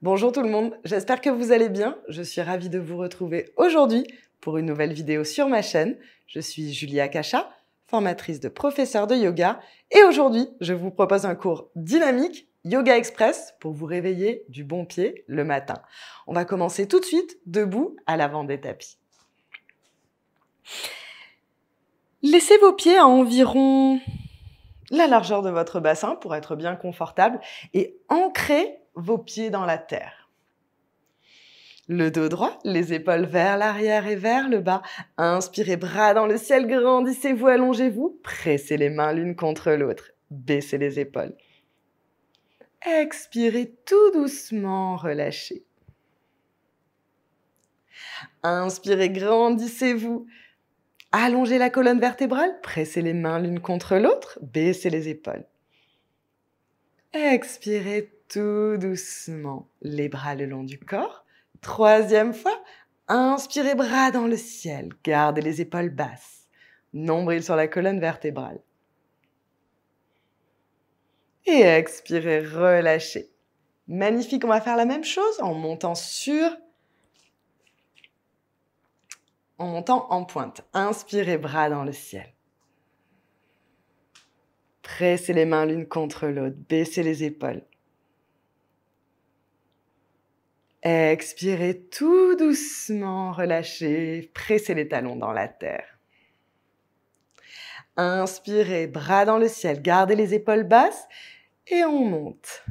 Bonjour tout le monde, j'espère que vous allez bien. Je suis ravie de vous retrouver aujourd'hui pour une nouvelle vidéo sur ma chaîne. Je suis Julia Cacha, formatrice de professeur de yoga et aujourd'hui je vous propose un cours dynamique Yoga Express pour vous réveiller du bon pied le matin. On va commencer tout de suite debout à l'avant des tapis. Laissez vos pieds à environ la largeur de votre bassin pour être bien confortable et ancrez vos pieds dans la terre. Le dos droit, les épaules vers l'arrière et vers le bas. Inspirez, bras dans le ciel, grandissez-vous, allongez-vous. Pressez les mains l'une contre l'autre. Baissez les épaules. Expirez tout doucement, relâchez. Inspirez, grandissez-vous. Allongez la colonne vertébrale, pressez les mains l'une contre l'autre, baissez les épaules. Expirez tout doucement les bras le long du corps. Troisième fois, inspirez bras dans le ciel, gardez les épaules basses, nombril sur la colonne vertébrale. Et expirez, relâchez. Magnifique, on va faire la même chose en montant sur... En montant en pointe. Inspirez, bras dans le ciel. Pressez les mains l'une contre l'autre, baissez les épaules. Expirez tout doucement, relâchez, pressez les talons dans la terre. Inspirez, bras dans le ciel, gardez les épaules basses et on monte.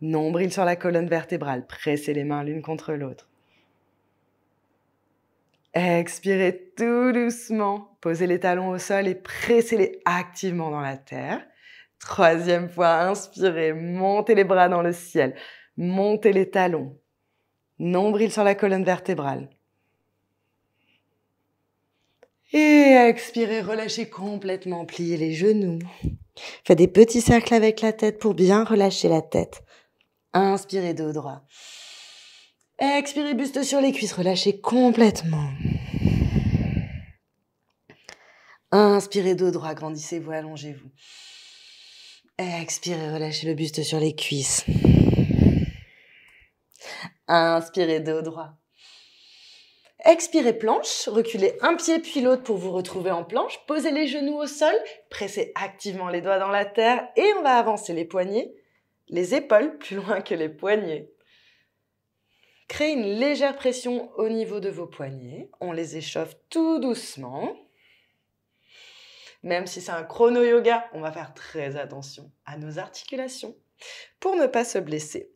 Nombril sur la colonne vertébrale, pressez les mains l'une contre l'autre. Expirez tout doucement, posez les talons au sol et pressez-les activement dans la terre. Troisième fois, inspirez, montez les bras dans le ciel, Montez les talons. Nombril sur la colonne vertébrale. Et expirez, relâchez complètement, pliez les genoux. Faites des petits cercles avec la tête pour bien relâcher la tête. Inspirez dos droit. Expirez, buste sur les cuisses, relâchez complètement. Inspirez dos droit, grandissez-vous, allongez-vous. Expirez, relâchez le buste sur les cuisses. Inspirez dos droit. Expirez planche, reculez un pied puis l'autre pour vous retrouver en planche, posez les genoux au sol, pressez activement les doigts dans la terre et on va avancer les poignets, les épaules plus loin que les poignets. Créez une légère pression au niveau de vos poignets, on les échauffe tout doucement. Même si c'est un chrono yoga, on va faire très attention à nos articulations pour ne pas se blesser.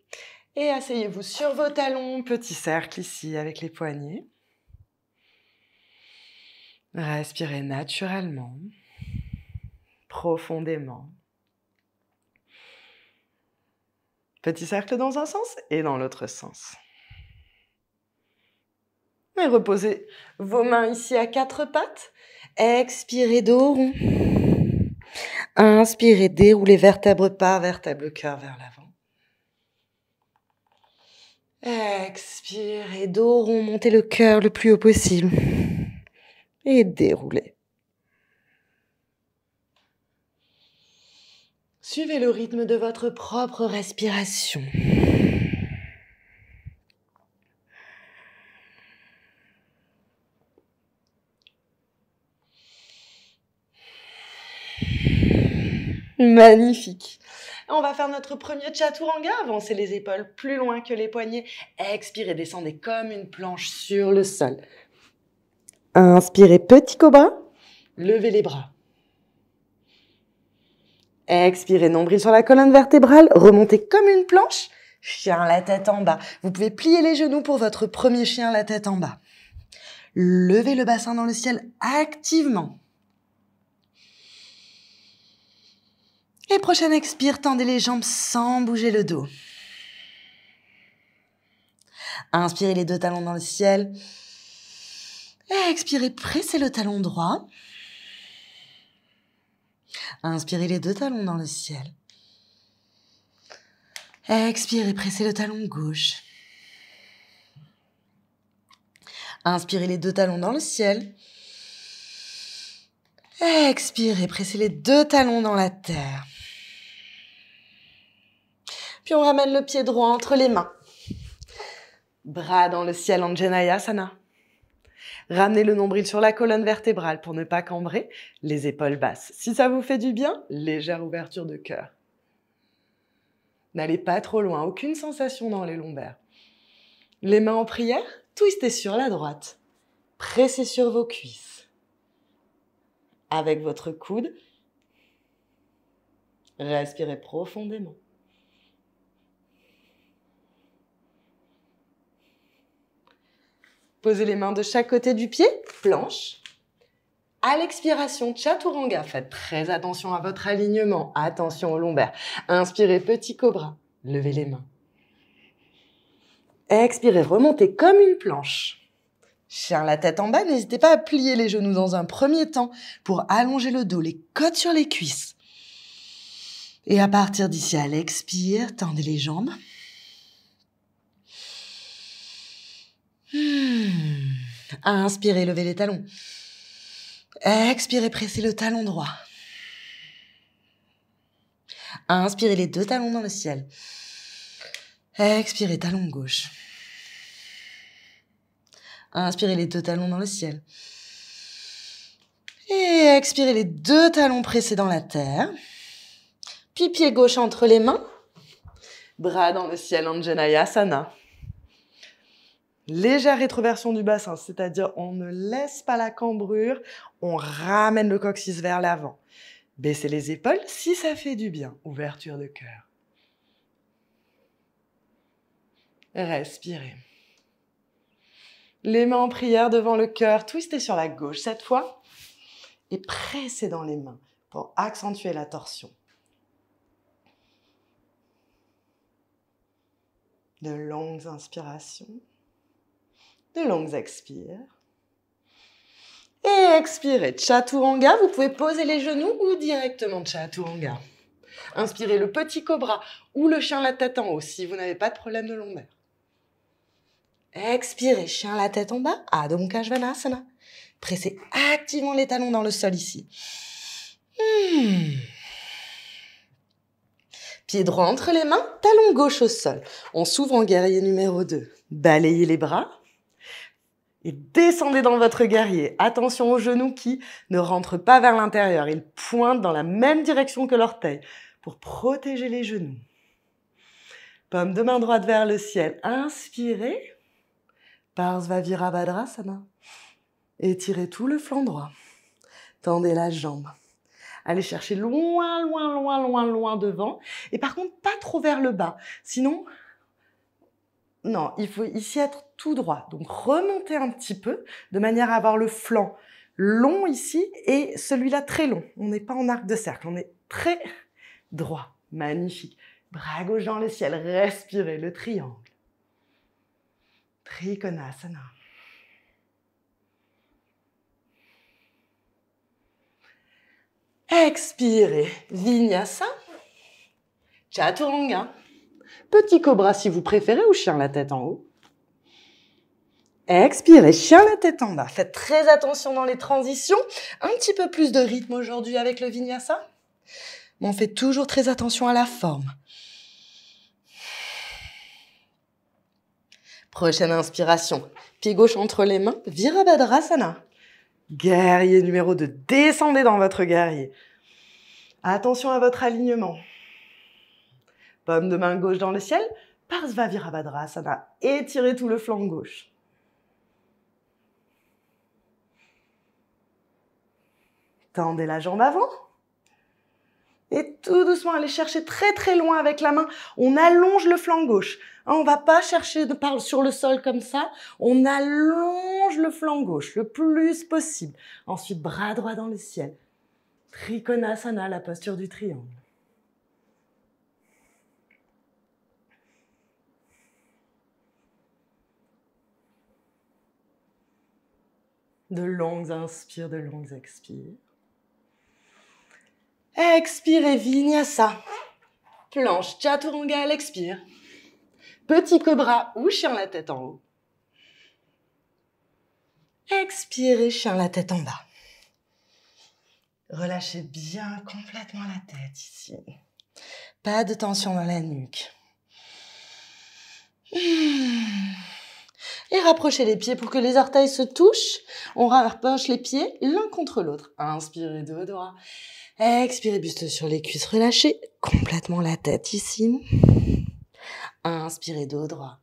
Et asseyez-vous sur vos talons, petit cercle ici avec les poignets. Respirez naturellement, profondément. Petit cercle dans un sens et dans l'autre sens. Et reposez vos mains ici à quatre pattes. Expirez dos rond. Inspirez, déroulez vertèbre par vertèbre, cœur vers l'avant. Expire et dos rond, montez le cœur le plus haut possible. Et déroulez. Suivez le rythme de votre propre respiration. Magnifique on va faire notre premier chaturanga. Avancez les épaules plus loin que les poignets. Expirez, descendez comme une planche sur le sol. Inspirez, petit cobra. Levez les bras. Expirez, nombril sur la colonne vertébrale. Remontez comme une planche. Chien la tête en bas. Vous pouvez plier les genoux pour votre premier chien la tête en bas. Levez le bassin dans le ciel activement. Et prochain expire, tendez les jambes sans bouger le dos. Inspirez les deux talons dans le ciel. expirez, pressez le talon droit. Inspirez les deux talons dans le ciel. Expirez, pressez le talon gauche. Inspirez les deux talons dans le ciel. Expirez, pressez les deux talons dans la terre. Puis on ramène le pied droit entre les mains. Bras dans le ciel en Janayasana. Ramenez le nombril sur la colonne vertébrale pour ne pas cambrer, les épaules basses. Si ça vous fait du bien, légère ouverture de cœur. N'allez pas trop loin, aucune sensation dans les lombaires. Les mains en prière, twistez sur la droite. Pressez sur vos cuisses avec votre coude. Respirez profondément. Posez les mains de chaque côté du pied, planche. À l'expiration, chaturanga, faites très attention à votre alignement, attention aux lombaires. Inspirez, petit cobra, levez les mains. Expirez, remontez comme une planche. Faire la tête en bas, n'hésitez pas à plier les genoux dans un premier temps pour allonger le dos, les côtes sur les cuisses. Et à partir d'ici, à l'expire, tendez les jambes. Hmm. Inspirez, levez les talons. Expirez, pressez le talon droit. Inspirez les deux talons dans le ciel. Expirez, talon gauche. Inspirez les deux talons dans le ciel. Et expirez les deux talons pressés dans la terre. Puis pied gauche entre les mains. Bras dans le ciel, Anjanayasana. Légère rétroversion du bassin, c'est-à-dire on ne laisse pas la cambrure, on ramène le coccyx vers l'avant. Baissez les épaules si ça fait du bien. Ouverture de cœur. Respirez les mains en prière devant le cœur, twisté sur la gauche cette fois, et pressez dans les mains pour accentuer la torsion. De longues inspirations, de longues expires. Et expirez, chaturanga, vous pouvez poser les genoux ou directement chaturanga. Inspirez le petit cobra ou le chien la tête en haut si vous n'avez pas de problème de lombaire. Expirez, chien la tête en bas, Adho ah, sana. Pressez activement les talons dans le sol ici. Hmm. Pied droit entre les mains, talon gauche au sol. On s'ouvre en guerrier numéro 2. Balayez les bras et descendez dans votre guerrier. Attention aux genoux qui ne rentrent pas vers l'intérieur. Ils pointent dans la même direction que l'orteil pour protéger les genoux. Pomme de main droite vers le ciel. Inspirez et Étirez tout le flanc droit. Tendez la jambe. Allez chercher loin, loin, loin, loin, loin devant. Et par contre, pas trop vers le bas. Sinon, non, il faut ici être tout droit. Donc remontez un petit peu de manière à avoir le flanc long ici et celui-là très long. On n'est pas en arc de cercle, on est très droit. Magnifique. Bras aux le ciel, respirez le triangle. Trikonasana. Expirez, Vinyasa. Chaturanga. Petit cobra si vous préférez ou chien la tête en haut. Expirez, chien la tête en bas. Faites très attention dans les transitions. Un petit peu plus de rythme aujourd'hui avec le vinyasa. Mais on fait toujours très attention à la forme. Prochaine inspiration. Pied gauche entre les mains, Virabhadrasana. Guerrier numéro 2, descendez dans votre guerrier. Attention à votre alignement. Pomme de main gauche dans le ciel, Parsva Virabhadrasana. Étirez tout le flanc gauche. Tendez la jambe avant et tout doucement aller chercher très très loin avec la main. On allonge le flanc gauche. Hein, on ne va pas chercher sur le sol comme ça. On allonge le flanc gauche le plus possible. Ensuite, bras droit dans le ciel. Trikonasana, la posture du triangle. De longues inspires, de longues expires. Expirez, vinyasa. Planche chaturanga Expire. expire. Petit cobra ou chien la tête en haut. Expirez, chien la tête en bas. Relâchez bien complètement la tête ici. Pas de tension dans la nuque. Et rapprochez les pieds pour que les orteils se touchent. On rapproche les pieds l'un contre l'autre. Inspirez deux doigts. Expirez, buste sur les cuisses relâchées, complètement la tête ici. Inspirez, dos droit.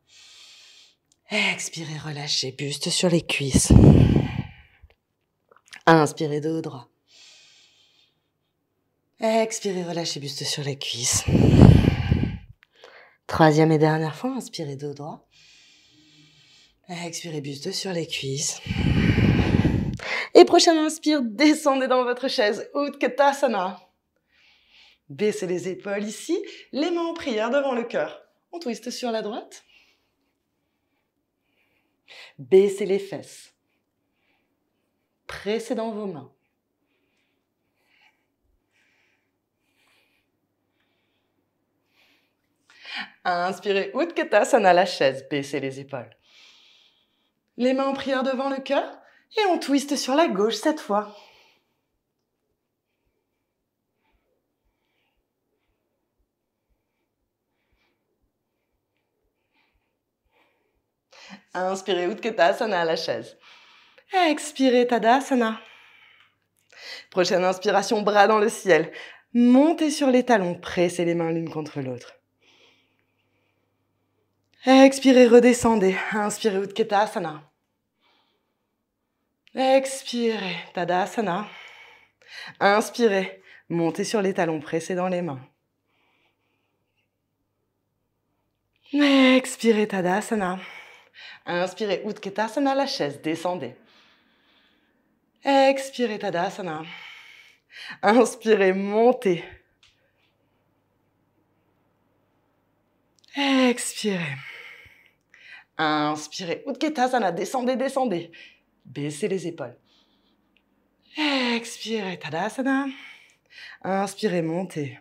Expirez, relâchez, buste sur les cuisses. Inspirez, dos droit. Expirez, relâchez, buste sur les cuisses. Troisième et dernière fois, inspirez, dos droit. Expirez, buste sur les cuisses prochaine inspire, descendez dans votre chaise. Utkatasana. Baissez les épaules ici, les mains en prière devant le cœur. On twiste sur la droite. Baissez les fesses. Pressez dans vos mains. Inspirez Utkatasana la chaise, baissez les épaules. Les mains en prière devant le cœur. Et on twiste sur la gauche cette fois. Inspirez Utkatasana à la chaise. Expirez Tadasana. Prochaine inspiration, bras dans le ciel. Montez sur les talons, pressez les mains l'une contre l'autre. Expirez, redescendez. Inspirez Utkatasana. Expirez, Tadasana. Inspirez, montez sur les talons, pressez dans les mains. Expirez, Tadasana. Inspirez, Utkatasana, la chaise, descendez. Expirez, Tadasana. Inspirez, montez. Expirez. Inspirez, Utkatasana, descendez, descendez. Baissez les épaules. Expirez, Tadasana. Inspirez, montez.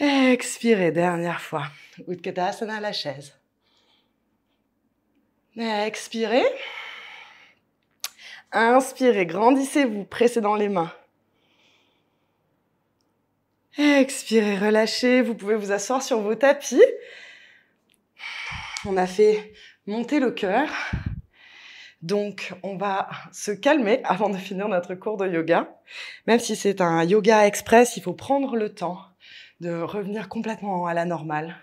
Expirez, dernière fois. Utkatasana, la chaise. Expirez. Inspirez, grandissez-vous, pressez dans les mains. Expirez, relâchez. Vous pouvez vous asseoir sur vos tapis on a fait monter le cœur. Donc, on va se calmer avant de finir notre cours de yoga. Même si c'est un yoga express, il faut prendre le temps de revenir complètement à la normale,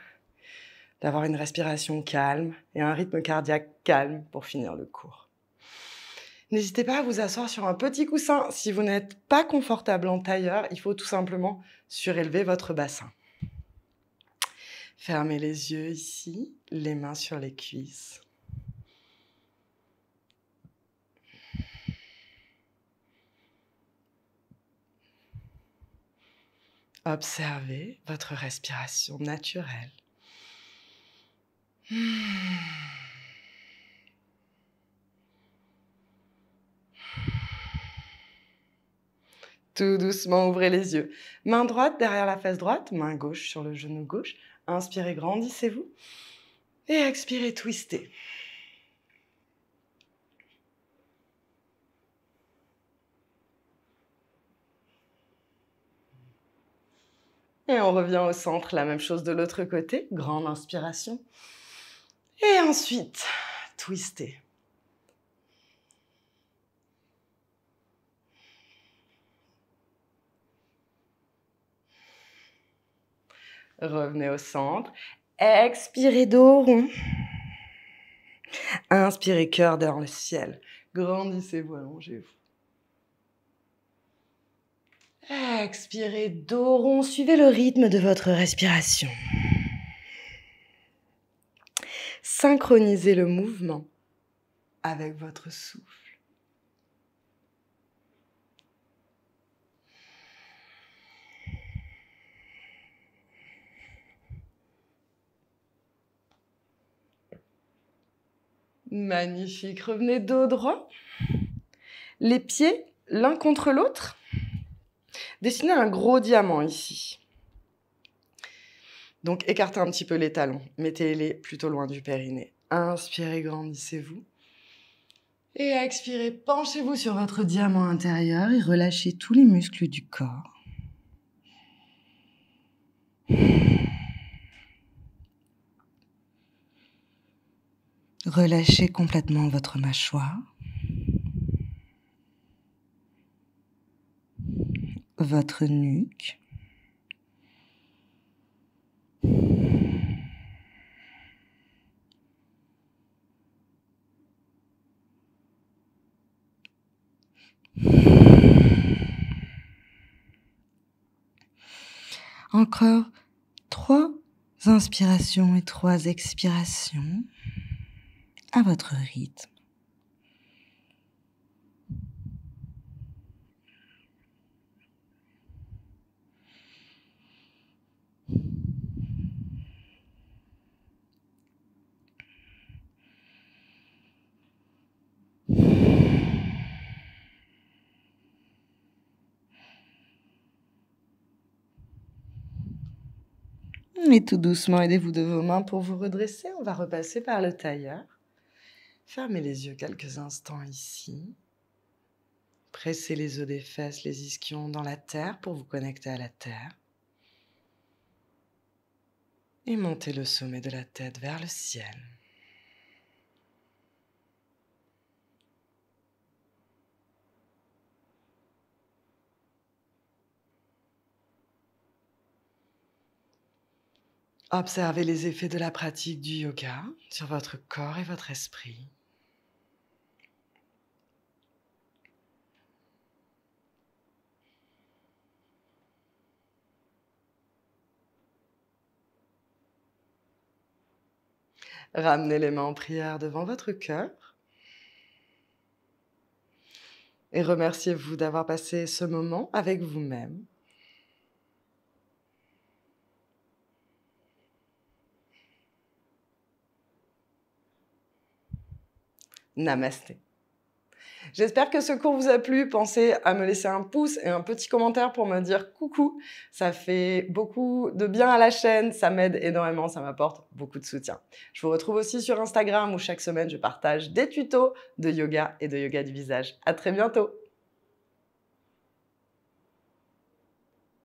d'avoir une respiration calme et un rythme cardiaque calme pour finir le cours. N'hésitez pas à vous asseoir sur un petit coussin. Si vous n'êtes pas confortable en tailleur, il faut tout simplement surélever votre bassin. Fermez les yeux ici, les mains sur les cuisses. Observez votre respiration naturelle. Tout doucement, ouvrez les yeux. Main droite derrière la face droite, main gauche sur le genou gauche. Inspirez, grandissez-vous. Et expirez, twistez. Et on revient au centre, la même chose de l'autre côté. Grande inspiration. Et ensuite, twistez. Revenez au centre. Expirez dos rond. Inspirez cœur dans le ciel. Grandissez-vous, allongez-vous. Expirez dos rond, suivez le rythme de votre respiration. Synchronisez le mouvement avec votre souffle. Magnifique. Revenez dos droit. Les pieds l'un contre l'autre. Dessinez un gros diamant ici. Donc écartez un petit peu les talons. Mettez-les plutôt loin du périnée. Inspirez, grandissez-vous. Et expirez, penchez-vous sur votre diamant intérieur et relâchez tous les muscles du corps. Relâchez complètement votre mâchoire, votre nuque, Encore trois inspirations et trois expirations à votre rythme. Et tout doucement, aidez-vous de vos mains pour vous redresser. On va repasser par le tailleur. Fermez les yeux quelques instants ici. Pressez les os des fesses, les ischions dans la terre pour vous connecter à la terre. Et montez le sommet de la tête vers le ciel. Observez les effets de la pratique du yoga sur votre corps et votre esprit. Ramenez les mains en prière devant votre cœur. Et remerciez-vous d'avoir passé ce moment avec vous-même. Namasté. J'espère que ce cours vous a plu. Pensez à me laisser un pouce et un petit commentaire pour me dire coucou. Ça fait beaucoup de bien à la chaîne, ça m'aide énormément, ça m'apporte beaucoup de soutien. Je vous retrouve aussi sur Instagram où chaque semaine je partage des tutos de yoga et de yoga du visage. À très bientôt.